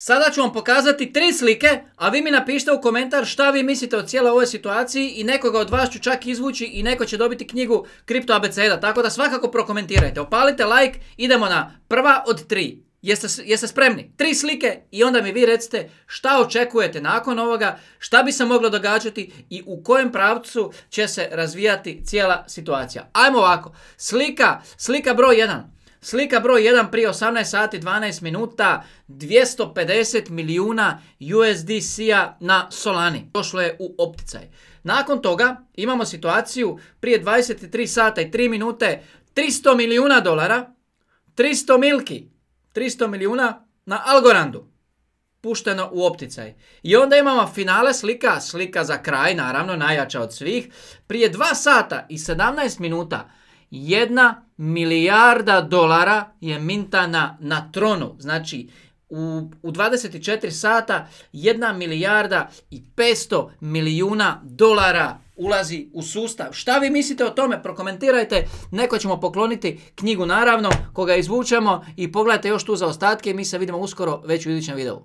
Sada ću vam pokazati tri slike, a vi mi napišite u komentar šta vi mislite o cijeloj ovoj situaciji i nekoga od vas ću čak izvući i neko će dobiti knjigu Kripto da tako da svakako prokomentirajte. Opalite like, idemo na prva od tri. Jeste, jeste spremni? Tri slike i onda mi vi recite šta očekujete nakon ovoga, šta bi se moglo događati i u kojem pravcu će se razvijati cijela situacija. Ajmo ovako, slika, slika broj 1. Slika broj 1 prije 18 sati 12 minuta 250 milijuna USDC-a na Solani. Došlo je u opticaj. Nakon toga imamo situaciju prije 23 sata i 3 minute 300 milijuna dolara, 300 milki, 300 milijuna na Algorandu pušteno u opticaj. I onda imamo finale slika, slika za kraj, naravno najjača od svih, prije 2 sata i 17 minuta jedna milijarda dolara je mintana na tronu. Znači, u, u 24 sata jedna milijarda i 500 milijuna dolara ulazi u sustav. Šta vi mislite o tome? Prokomentirajte. Neko ćemo pokloniti knjigu naravno koga izvučemo i pogledajte još tu za ostatke. Mi se vidimo uskoro već u idućem videu.